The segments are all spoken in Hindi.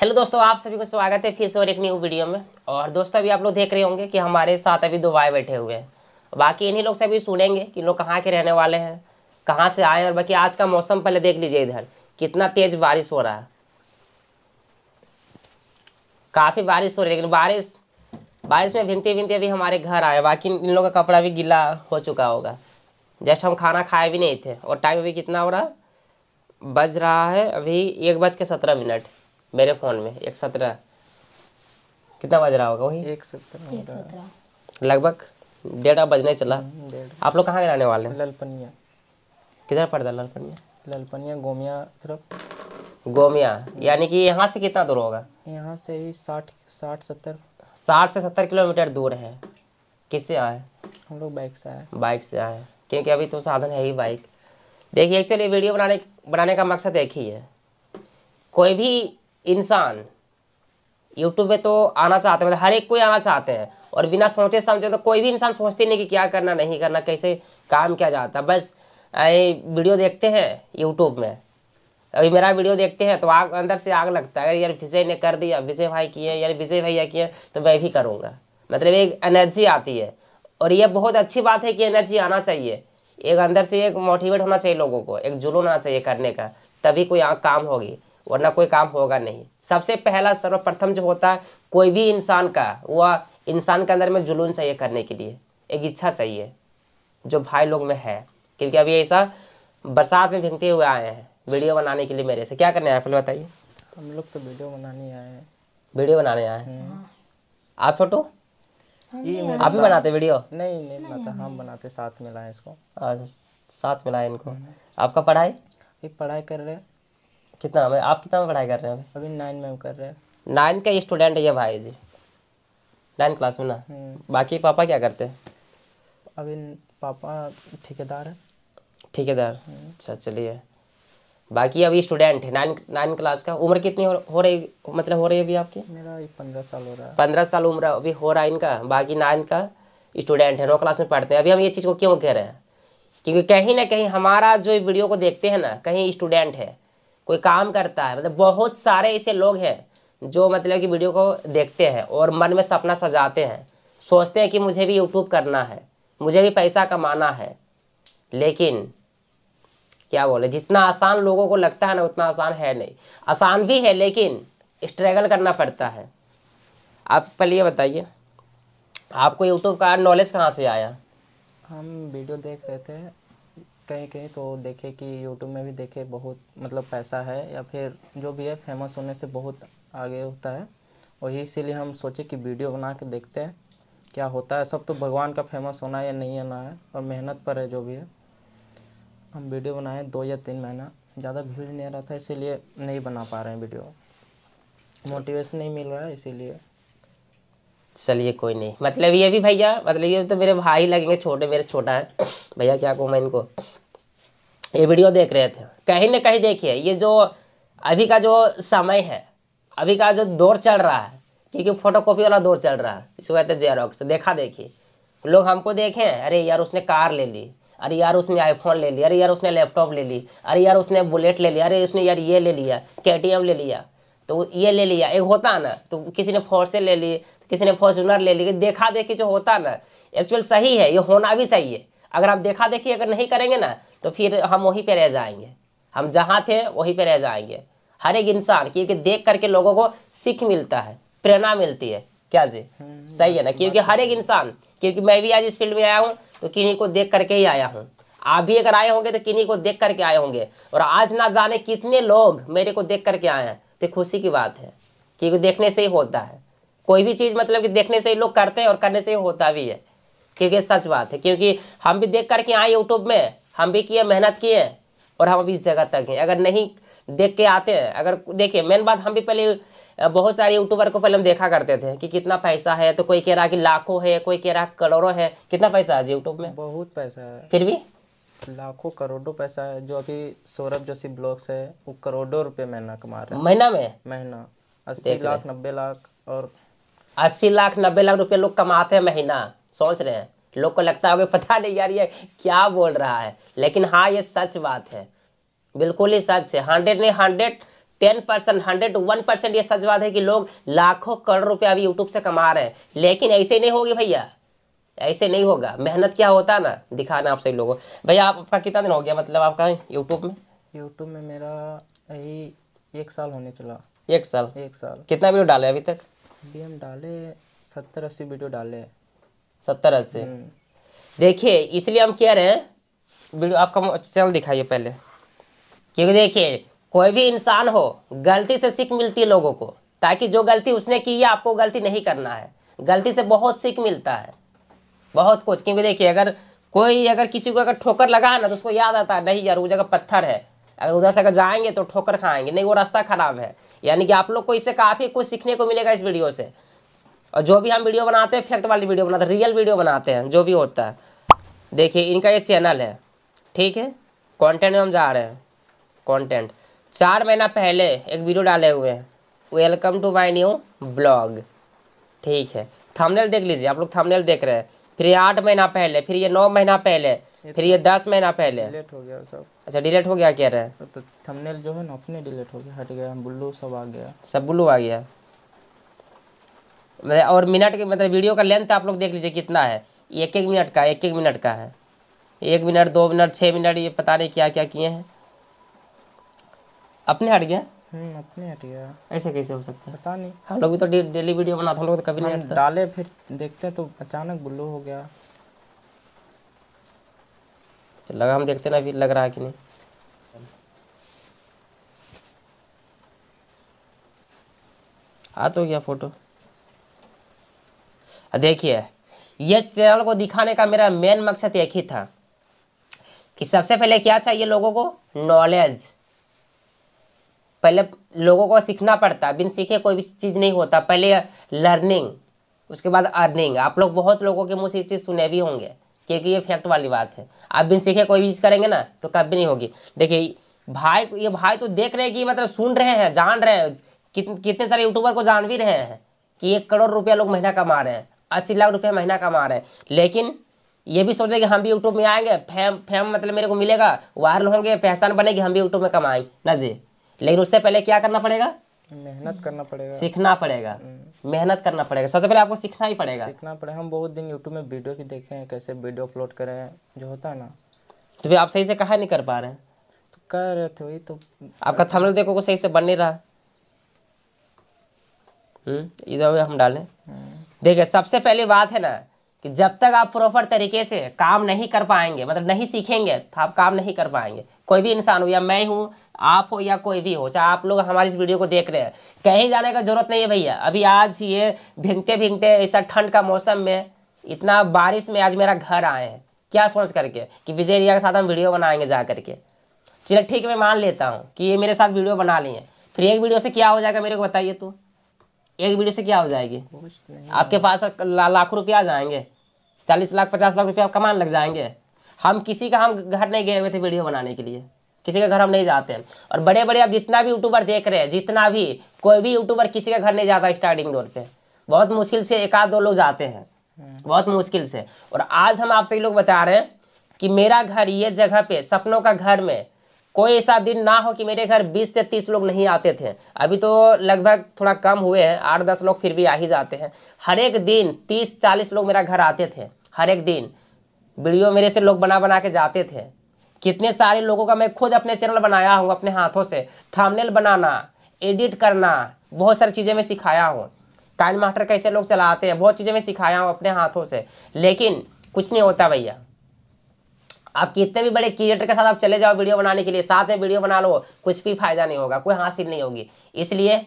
हेलो दोस्तों आप सभी को स्वागत है फिर से और एक न्यू वीडियो में और दोस्तों अभी आप लोग देख रहे होंगे कि हमारे साथ अभी दो भाई बैठे हुए हैं बाकी इन्हीं लोग से अभी सुनेंगे कि लोग कहाँ के रहने वाले हैं कहाँ से आए और बाकी आज का मौसम पहले देख लीजिए इधर कितना तेज बारिश हो रहा है काफ़ी बारिश हो रही है लेकिन बारिश बारिश में भिनते भिनते अभी हमारे घर आए बाकी इन लोगों का कपड़ा भी गीला हो चुका होगा जस्ट हम खाना खाए भी नहीं थे और टाइम अभी कितना हो रहा बज रहा है अभी एक बज के सत्रह मिनट मेरे फ़ोन में एक सत्रह कितना बज रहा होगा वही एक सत्रह लगभग डेढ़ बजने चला हम्म, आप लोग कहाँ के रहने वाले हैं ललपनिया किधर पड़ता है ललपनिया ललपनिया गोमिया तरफ गोमिया यानी कि यहाँ से कितना दूर होगा यहाँ से ही साठ साठ सत्तर साठ से सत्तर किलोमीटर दूर है किससे आए हम लोग बाइक से आए बाइक से आए क्योंकि अभी तो साधन है ही बाइक देखिए एक्चुअली वीडियो बनाने बनाने का मकसद एक ही है कोई भी इंसान यूट्यूब पे तो आना चाहते हैं मतलब हर एक कोई आना चाहते हैं और बिना सोचे समझे तो कोई भी इंसान सोचते नहीं कि क्या करना नहीं करना कैसे काम किया जाता बस ये वीडियो देखते हैं यूट्यूब में अभी मेरा वीडियो देखते हैं तो आग अंदर से आग लगता है अगर यार विजय ने कर दिया विजय भाई किए यार विजय भैया किए तो मैं भी करूँगा मतलब एक एनर्जी आती है और ये बहुत अच्छी बात है कि एनर्जी आना चाहिए एक अंदर से एक मोटिवेट होना चाहिए लोगों को एक जुलून आना चाहिए करने का तभी कोई काम होगी वरना कोई काम होगा नहीं सबसे पहला सर्वप्रथम जो होता है कोई भी इंसान का वह इंसान के अंदर में जुलून चाहिए करने के लिए एक इच्छा चाहिए जो भाई लोग में है क्योंकि अभी ऐसा बरसात में भिंगते हुए आए हैं वीडियो बनाने के लिए मेरे से क्या करने आए फिर बताइए हम लोग तो वीडियो बनाने आए हैं वीडियो बनाने आए हैं हम्म। आप फोटो आप भी बनाते वीडियो नहीं नहीं बनाता हम बनाते साथ में लाए इसको अच्छा, साथ में लाए इनको हम्म। आपका पढ़ाई पढ़ाई कर रहे हैं कितना में आप कितना में पढ़ाई कर रहे हैं अभी नाइन में कर रहे हैं नाइन का स्टूडेंट है ये भाई जी नाइन क्लास में ना हम्म। बाकी पापा क्या करते हैं अभी पापा ठेकेदार है ठेकेदार हम्म। अच्छा चलिए बाकी अभी स्टूडेंट है नाइन नाइन क्लास का उम्र कितनी हो, हो रही मतलब हो रही है अभी आपकी मेरा पंद्रह साल हो रहा है पंद्रह साल उम्र अभी हो रहा है इनका बाकी नाइन का स्टूडेंट है नौ क्लास में पढ़ते हैं अभी हम ये चीज़ को क्यों कह रहे हैं क्योंकि कहीं ना कहीं हमारा जो वीडियो को देखते हैं ना कहीं स्टूडेंट है कोई काम करता है मतलब बहुत सारे ऐसे लोग हैं जो मतलब कि वीडियो को देखते हैं और मन में सपना सजाते हैं सोचते हैं कि मुझे भी यूट्यूब करना है मुझे भी पैसा कमाना है लेकिन क्या बोले जितना आसान लोगों को लगता है ना उतना आसान है नहीं आसान भी है लेकिन स्ट्रगल करना पड़ता है आप पहले ये बताइए आपको यूट्यूब का नॉलेज कहाँ से आया हम वीडियो देख रहे थे कहीं कहीं तो देखे कि यूट्यूब में भी देखे बहुत मतलब पैसा है या फिर जो भी है फेमस होने से बहुत आगे होता है वही इसीलिए हम सोचे कि वीडियो बना के देखते हैं क्या होता है सब तो भगवान का फेमस होना या नहीं होना है और मेहनत पर है जो भी है हम वीडियो बनाए दो या तीन महीना ज़्यादा भीड़ नहीं रहा था इसीलिए नहीं बना पा रहे हैं वीडियो मोटिवेशन नहीं मिल रहा है इसीलिए चलिए कोई नहीं मतलब ये भी भैया मतलब ये तो मेरे भाई लगेंगे छोटे मेरे छोटा है भैया क्या कहूँ मैं इनको ये वीडियो देख रहे थे कहीं ना कहीं देखिए ये जो अभी का जो समय है अभी का जो दौर चल रहा है क्योंकि फोटो कॉपी वाला दौर चल रहा है इसको कहते हैं जेरोक्स देखा देखिए लोग हमको देखे अरे यार उसने कार ले ली अरे यार उसने आईफोन ले लिया अरे यार उसने लैपटॉप ले ली अरे यार उसने बुलेट ले लिया अरे उसने यार ये ले लिया के ले लिया तो ये ले लिया एक होता है ना तो किसी ने फोर्से ले ली किसी ने फॉर्चुनर ले ली देखा देखी जो होता ना एक्चुअल सही है ये होना भी चाहिए अगर हम देखा देखी अगर नहीं करेंगे ना तो फिर हम वहीं पर रह जाएंगे हम जहाँ थे वहीं पर रह जाएंगे हर एक इंसान क्योंकि देख करके लोगों को सीख मिलता है प्रेरणा मिलती है क्या जी हम्म, सही है ना क्योंकि तो हर एक इंसान क्योंकि मैं भी आज इस फील्ड में आया हूँ तो किन्हीं को देख करके ही आया हूँ आप भी अगर आए होंगे तो किन्हीं को देख करके आए होंगे और आज ना जाने कितने लोग मेरे को देख करके आए हैं तो खुशी की बात है क्योंकि देखने से ही होता है कोई भी चीज़ मतलब कि देखने से ही लोग करते हैं और करने से ही होता भी है क्योंकि सच बात है क्योंकि हम भी देख करके आए यूट्यूब में हम भी किए मेहनत किए और हम अभी इस जगह तक हैं अगर नहीं देख के आते हैं अगर देखिए मेन बात हम भी पहले बहुत सारे यूट्यूबर को पहले हम देखा करते थे कि कितना पैसा है तो कोई कह रहा कि लाखों है कोई कह रहा करोड़ों है कितना पैसा है यूट्यूब में बहुत पैसा है फिर भी लाखों करोड़ों पैसा है जो अभी सौरभ जोशी ब्लॉग्स है वो करोड़ों रुपए महीना कमा रहे हैं महीना में महीना अस्सी लाख नब्बे लाख और अस्सी लाख नब्बे लाख रुपए लोग कमाते हैं महीना सोच रहे हैं लोग को लगता होगा पता नहीं यार ये क्या बोल रहा है लेकिन हाँ ये सच बात है बिल्कुल ही सच है हंड्रेड नहीं hundred ten percent hundred one percent ये सच बात है कि लोग लाखों करोड़ रुपया अभी यूट्यूब से कमा रहे हैं लेकिन ऐसे नहीं होगी भैया ऐसे नहीं होगा मेहनत क्या होता ना दिखाना आप सभी लोगों भैया आप, आपका कितना दिन हो गया मतलब आपका यूट्यूब में यूट्यूब में मेरा यही एक साल होने चला एक साल एक साल कितना वीडियो डाले अभी तक अभी हम डाले सत्तर अस्सी वीडियो डाले सत्तर अस्सी हम्म। देखिए इसलिए हम कह रहे हैं वीडियो आपका चल दिखाइए पहले क्योंकि देखिए कोई भी इंसान हो गलती से सीख मिलती है लोगों को ताकि जो गलती उसने की है आपको गलती नहीं करना है गलती से बहुत सीख मिलता है बहुत कुछ क्योंकि देखिए अगर कोई अगर किसी को अगर ठोकर लगा है ना तो उसको याद आता है नहीं यार वो जगह पत्थर है अगर उधर से अगर जाएंगे तो ठोकर खाएंगे नहीं वो रास्ता खराब है यानी कि आप लोग को इससे काफ़ी कुछ सीखने को मिलेगा इस वीडियो से और जो भी हम वीडियो बनाते हैं फैक्ट वाली वीडियो बनाते हैं रियल वीडियो बनाते हैं जो भी होता है देखिए इनका ये चैनल है ठीक है कंटेंट में हम जा रहे हैं कंटेंट चार महीना पहले एक वीडियो डाले हुए हैं welcome to my new blog ठीक है थमनेल देख लीजिए आप लोग थमनेल देख रहे हैं फिर ये आठ महीना पहले फिर ये नौ महीना पहले फिर ये तो दस महीना पहले डिलीट हो गया सब अच्छा डिलीट हो गया कह रहे हैं तो थमनेल जो है ना अपने डिलीट हो गया हट गया ब्लू सब आ गया सब ब्लू आ गया और मिनट के मतलब वीडियो का लेंथ आप लोग देख लीजिए कितना है एक एक मिनट का एक एक मिनट का है एक मिनट दो मिनट छः मिनट ये पता नहीं क्या क्या किए हैं अपने हट गया हम्म, अपने हट गया ऐसे कैसे हो सकता है पता नहीं हम लोग भी तो डेली वीडियो बनाते हम लोग तो कभी नहीं हटता डाले फिर देखते तो अचानक ब्लू हो गया तो लगा हम देखते ना अभी लग रहा है कि नहीं आ तो गया फोटो देखिए ये चैनल को दिखाने का मेरा मेन मकसद एक ही था कि सबसे पहले क्या चाहिए लोगों को नॉलेज पहले लोगों को सीखना पड़ता बिन सीखे कोई भी चीज़ नहीं होता पहले लर्निंग उसके बाद अर्निंग आप लोग बहुत लोगों के मुँह से चीज़ सुने भी होंगे क्योंकि ये फैक्ट वाली बात है आप बिन सीखे कोई भी चीज़ करेंगे ना तो कभी नहीं होगी देखिए भाई ये भाई तो देख रहे हैं कि मतलब सुन रहे हैं जान रहे हैं कितने कितने सारे यूट्यूबर को जान भी रहे हैं कि एक करोड़ रुपया लोग महीना कमा रहे हैं अस्सी लाख रुपये महीना कमा रहे हैं लेकिन ये भी सोचे कि हम भी यूट्यूब में आएंगे फैम फैम मतलब मेरे को मिलेगा वायरल होंगे पहचान बनेगी हम भी यूट्यूब में कमाएंगे ना जी लेकिन उससे पहले क्या करना पड़ेगा मेहनत करना पड़ेगा सीखना पड़ेगा हम्म। मेहनत करना पड़ेगा सबसे पहले आपको सीखना ही पड़ेगा सीखना पड़ेगा हम बहुत दिन यूट्यूब में वीडियो भी देखे हैं कैसे वीडियो अपलोड करें जो होता है ना तो भी आप सही से कहा नहीं कर पा रहे तो कर रहे थे वही तो आपका थमल देखो को सही से बन नहीं रहा हम्म, इधर हम डालें हम्म। देखिए सबसे पहली बात है ना कि जब तक आप प्रॉपर तरीके से काम नहीं कर पाएंगे मतलब नहीं सीखेंगे तो आप काम नहीं कर पाएंगे कोई भी इंसान हो या मैं हूँ आप हो या कोई भी हो चाहे आप लोग हमारी इस वीडियो को देख रहे हैं कहीं जाने का जरूरत नहीं है भैया अभी आज ये भिंगते भिंगते ऐसा ठंड का मौसम में इतना बारिश में आज मेरा घर आए हैं क्या सोच करके कि विजय रिया के साथ हम वीडियो बनाएंगे जा करके चलो ठीक है मैं मान लेता हूँ कि ये मेरे साथ वीडियो बना लिए फिर एक वीडियो से क्या हो जाएगा मेरे को बताइए तू एक वीडियो से क्या हो जाएगी आपके पास ला, लाखों रुपया आ जाएंगे चालीस लाख पचास लाख रुपया आप कमाने लग जाएंगे हम किसी का हम घर नहीं गए हुए थे वीडियो बनाने के लिए किसी के घर हम नहीं जाते हैं और बड़े बड़े आप जितना भी यूट्यूबर देख रहे हैं जितना भी कोई भी यूट्यूबर किसी के घर नहीं जाता स्टार्टिंग दौर पे बहुत मुश्किल से एक आध दो लोग जाते हैं हम्म। बहुत मुश्किल से और आज हम आपसे लोग बता रहे हैं कि मेरा घर ये जगह पे सपनों का घर में कोई ऐसा दिन ना हो कि मेरे घर 20 से 30 लोग नहीं आते थे अभी तो लगभग थोड़ा कम हुए हैं आठ दस लोग फिर भी आ ही जाते हैं हर एक दिन 30 40 लोग मेरा घर आते थे हर एक दिन वीडियो मेरे से लोग बना बना के जाते थे कितने सारे लोगों का मैं खुद अपने चैनल बनाया हूँ अपने हाथों से थामनेल बनाना एडिट करना बहुत सारी चीज़ें मैं सिखाया हूँ काइन मास्टर कैसे लोग चलाते हैं बहुत चीज़ें मैं सिखाया हूँ अपने हाथों से लेकिन कुछ नहीं होता भैया आप कितने भी बड़े क्रिएटर के साथ आप चले जाओ वीडियो बनाने के लिए साथ में वीडियो बना लो कुछ भी फायदा नहीं होगा कोई हासिल नहीं होगी इसलिए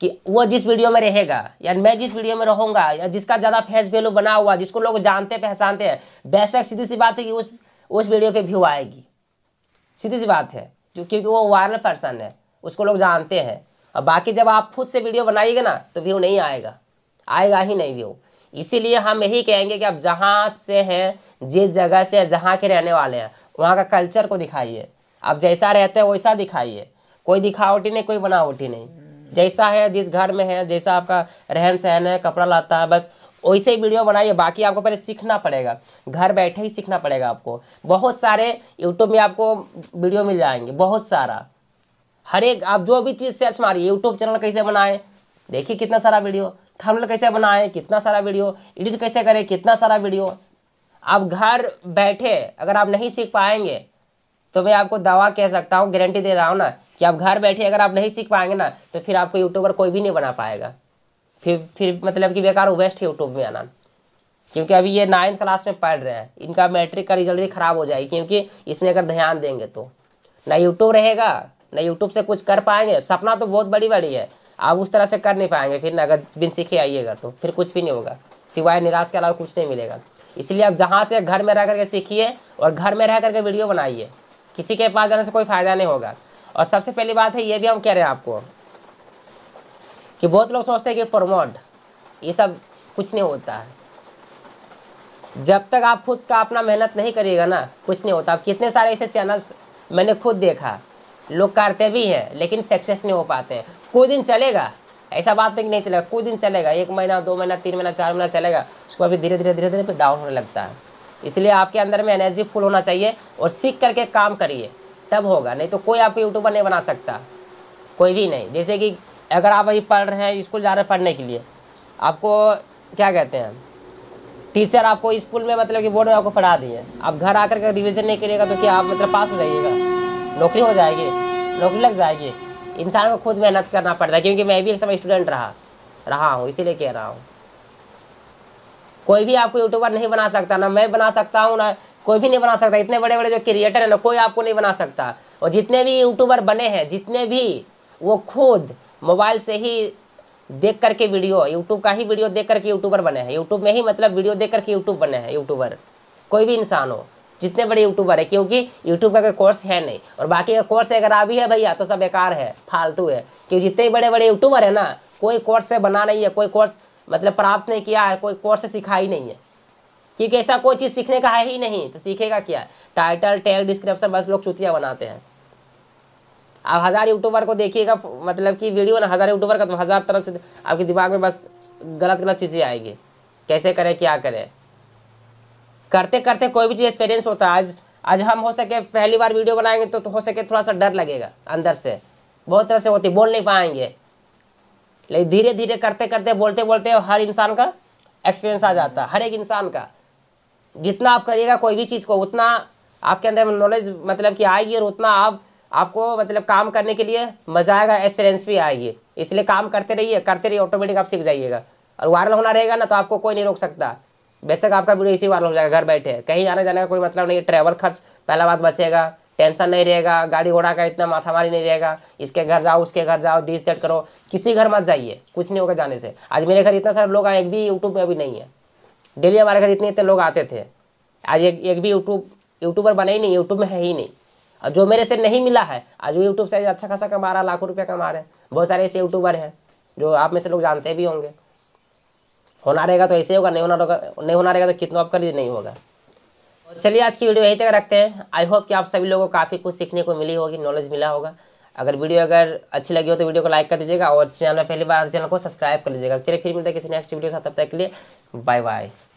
कि वो जिस वीडियो में रहेगा या मैं जिस वीडियो में रहूंगा या जिसका ज़्यादा फेस वैल्यू बना हुआ जिसको लोग जानते पहचानते हैं बेशक सीधी सी बात है कि उस उस वीडियो पे व्यू आएगी सीधी सी बात है जो क्योंकि वो वायरल पर्सन है उसको लोग जानते हैं और बाकी जब आप खुद से वीडियो बनाइएगा ना तो व्यू नहीं आएगा आएगा ही नहीं व्यू इसीलिए हम यही कहेंगे कि आप जहाँ से हैं जिस जगह से जहाँ के रहने वाले हैं वहाँ का कल्चर को दिखाइए आप जैसा रहते हैं वैसा दिखाइए कोई दिखावटी नहीं कोई बनावटी नहीं जैसा है जिस घर में है जैसा आपका रहन सहन है कपड़ा लाता है बस वैसे ही वीडियो बनाइए बाकी आपको पहले सीखना पड़ेगा घर बैठे ही सीखना पड़ेगा आपको बहुत सारे यूट्यूब में आपको वीडियो मिल जाएंगे बहुत सारा हर एक आप जो भी चीज़ सर्च मारिए यूट्यूब चैनल कैसे बनाएं देखिए कितना सारा वीडियो थंबनेल कैसे बनाएं कितना सारा वीडियो एडिट कैसे करें कितना सारा वीडियो आप घर बैठे अगर आप नहीं सीख पाएंगे तो मैं आपको दवा कह सकता हूँ गारंटी दे रहा हूँ ना कि आप घर बैठे अगर आप नहीं सीख पाएंगे ना तो फिर आपको यूट्यूबर कोई भी नहीं बना पाएगा फिर फिर मतलब कि बेकार वेस्ट है यूट्यूब में आना क्योंकि अभी ये नाइन्थ क्लास में पढ़ रहे हैं इनका मैट्रिक का रिजल्ट भी ख़राब हो जाएगी क्योंकि इसमें अगर ध्यान देंगे तो ना यूट्यूब रहेगा ना यूट्यूब से कुछ कर पाएंगे सपना तो बहुत बड़ी बड़ी है आप उस तरह से कर नहीं पाएंगे फिर ना अगर बिन सीखे आइएगा तो फिर कुछ भी नहीं होगा सिवाय निराश के अलावा कुछ नहीं मिलेगा इसलिए आप जहाँ से घर में रह करके सीखिए और घर में रह करके वीडियो बनाइए किसी के पास जाने से कोई फ़ायदा नहीं होगा और सबसे पहली बात है ये भी हम कह रहे हैं आपको कि बहुत लोग सोचते हैं कि प्रमोट ये सब कुछ नहीं होता है जब तक आप खुद का अपना मेहनत नहीं करिएगा ना कुछ नहीं होता आप कितने सारे ऐसे चैनल्स मैंने खुद देखा लोग करते भी हैं लेकिन सक्सेस नहीं हो पाते हैं कोई दिन चलेगा ऐसा बात नहीं कि नहीं चलेगा कोई दिन चलेगा एक महीना दो महीना तीन महीना चार महीना चलेगा उसके बाद धीरे धीरे धीरे धीरे फिर डाउन होने लगता है इसलिए आपके अंदर में एनर्जी फुल होना चाहिए और सीख करके काम करिए तब होगा नहीं तो कोई आपको यूट्यूबर नहीं बना सकता कोई भी नहीं जैसे कि अगर आप अभी पढ़ रहे हैं स्कूल जा रहे हैं पढ़ने के लिए आपको क्या कहते हैं टीचर आपको स्कूल में मतलब कि बोर्ड में आपको पढ़ा दिए आप घर आकर के रिविज़न नहीं करिएगा तो क्या आप मतलब पास हो जाइएगा नौकरी हो जाएगी नौकरी लग जाएगी इंसान को खुद मेहनत करना पड़ता है क्योंकि मैं भी एक समय स्टूडेंट रहा रहा हूँ इसीलिए कह रहा हूँ कोई भी आपको यूट्यूबर नहीं बना सकता ना मैं बना सकता हूँ ना कोई भी नहीं बना सकता इतने बड़े बड़े जो क्रिएटर है ना कोई आपको नहीं बना सकता और जितने भी यूट्यूबर बने हैं जितने भी वो खुद मोबाइल से ही देख करके वीडियो यूट्यूब का ही वीडियो देख करके यूट्यूबर बने हैं यूट्यूब में ही मतलब वीडियो देख करके यूट्यूब बने हैं यूट्यूबर कोई भी इंसान हो जितने बड़े यूट्यूबर है क्योंकि यूट्यूब का कोर्स है नहीं और बाकी का कोर्स अगर आ भी है भैया तो सब बेकार है फालतू है क्योंकि जितने बड़े बड़े यूट्यूबर है ना कोई कोर्स से बना नहीं है कोई कोर्स मतलब प्राप्त नहीं किया है कोई कोर्स से ही नहीं है क्योंकि ऐसा कोई चीज़ सीखने का है ही नहीं तो सीखेगा क्या टाइटल टैग डिस्क्रिप्शन बस लोग चुतिया बनाते हैं आप हज़ार यूट्यूबर को देखिएगा मतलब कि वीडियो ना हज़ार यूट्यूबर का तो हज़ार तरह से आपके दिमाग में बस गलत गलत चीज़ें आएगी कैसे करें क्या करें करते करते कोई भी चीज़ एक्सपीरियंस होता है आज आज हम हो सके पहली बार वीडियो बनाएंगे तो, तो हो सके थोड़ा सा डर लगेगा अंदर से बहुत तरह से होती बोल नहीं पाएंगे लेकिन धीरे धीरे करते करते बोलते बोलते हर इंसान का एक्सपीरियंस आ जाता है हर एक इंसान का जितना आप करिएगा कोई भी चीज़ को उतना आपके अंदर नॉलेज मतलब कि आएगी और उतना आप आपको मतलब काम करने के लिए मज़ा आएगा एक्सपीरियंस भी आएगी इसलिए काम करते रहिए करते रहिए ऑटोमेटिक आप सीख जाइएगा और वायरल होना रहेगा ना तो आपको कोई नहीं रोक सकता बेशक आपका वीडियो इसी वाला हो जाएगा घर बैठे कहीं आने जाने का कोई मतलब नहीं ट्रैवल खर्च पहला बात बचेगा टेंशन नहीं रहेगा गाड़ी घोड़ा का इतना माथामारी नहीं रहेगा इसके घर जाओ उसके घर जाओ दिस देट करो किसी घर मत जाइए कुछ नहीं होगा जाने से आज मेरे घर इतना सारे लोग आए एक भी यूट्यूब में अभी नहीं है डेली हमारे घर इतने इतने लोग आते थे आज एक एक भी यूट्यूब यूट्यूबर बने ही नहीं यूट्यूब में है ही नहीं और जो मेरे से नहीं मिला है आज भी यूट्यूब से अच्छा खासा कमा रहा लाखों रुपया कमा रहे हैं बहुत सारे ऐसे यूट्यूबर हैं जो आप में से लोग जानते भी होंगे होना रहेगा तो ऐसे होगा नहीं होना रहेगा तो- नहीं होना रहेगा तो कितना आप करिए नहीं होगा चलिए आज की वीडियो यहीं तक रखते हैं आई होप कि आप सभी लोगों को काफ़ी कुछ सीखने को मिली होगी नॉलेज मिला होगा अगर वीडियो अगर अच्छी लगी हो तो वीडियो को लाइक कर दीजिएगा और चैनल में पहली बार चैनल को सब्सक्राइब कर लीजिएगा चलिए फिर मिलते हैं किसी नेक्स्ट वीडियो के साथ तब तक के लिए बाय बाय